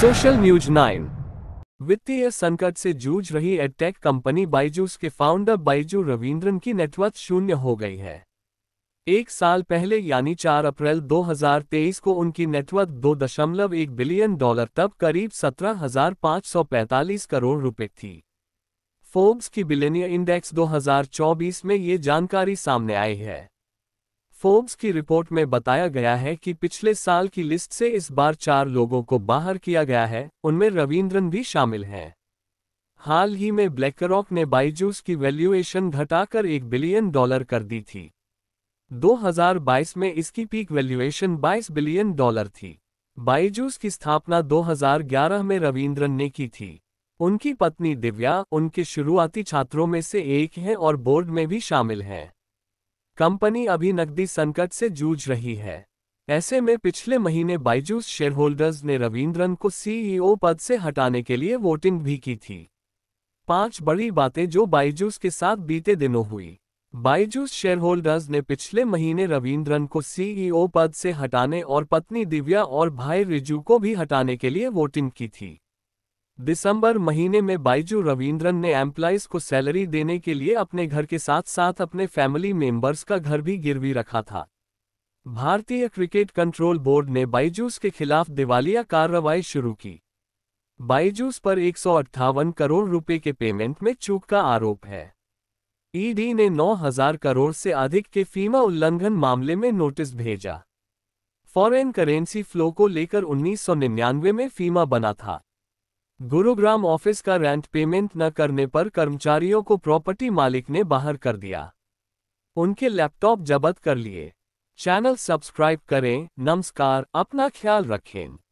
social news nine वित्तीय संकट से जूझ रही एडटेक कंपनी बाइजूस के फाउंडर बाइजू रविंद्रन की नेटवर्थ शून्य हो गई है एक साल पहले यानी 4 अप्रैल 2023 को उनकी नेटवर्थ दो दशमलव एक बिलियन डॉलर तब करीब 17,545 करोड़ रुपए थी फोर्ब्स की बिलेनियर इंडेक्स 2024 में ये जानकारी सामने आई है फोर्ब्स की रिपोर्ट में बताया गया है कि पिछले साल की लिस्ट से इस बार चार लोगों को बाहर किया गया है उनमें रविंद्रन भी शामिल हैं हाल ही में ब्लैकरॉक ने बाइजूस की वैल्यूएशन घटाकर एक बिलियन डॉलर कर दी थी 2022 में इसकी पीक वैल्यूएशन 22 बिलियन डॉलर थी बाइजूस की स्थापना 2011 में रविंद्रन ने की थी उनकी पत्नी दिव्या उनके शुरुआती छात्रों में से एक हैं और बोर्ड में भी शामिल हैं कंपनी अभी नकदी संकट से जूझ रही है ऐसे में पिछले महीने बाइजूस शेयरहोल्डर्स ने रविंद्रन को सीईओ e पद से हटाने के लिए वोटिंग भी की थी पांच बड़ी बातें जो बाइजूस के साथ बीते दिनों हुई बाइजूस शेयरहोल्डर्स ने पिछले महीने रविंद्रन को सीईओ e पद से हटाने और पत्नी दिव्या और भाई रिजू को भी हटाने के लिए वोटिंग की थी दिसंबर महीने में बाइजू रविंद्रन ने एम्प्लाइज को सैलरी देने के लिए अपने घर के साथ साथ अपने फैमिली मेंबर्स का घर भी गिरवी रखा था भारतीय क्रिकेट कंट्रोल बोर्ड ने बाइजूस के खिलाफ दिवालिया कार्रवाई शुरू की बाइजूस पर एक करोड़ रुपए के पेमेंट में चूक का आरोप है ईडी ने 9000 करोड़ से अधिक के फीमा उल्लंघन मामले में नोटिस भेजा फॉरेन करेंसी फ्लो को लेकर 1999 में फीमा बना था गुरुग्राम ऑफिस का रेंट पेमेंट न करने पर कर्मचारियों को प्रॉपर्टी मालिक ने बाहर कर दिया उनके लैपटॉप जबत कर लिए चैनल सब्सक्राइब करें नमस्कार अपना ख्याल रखें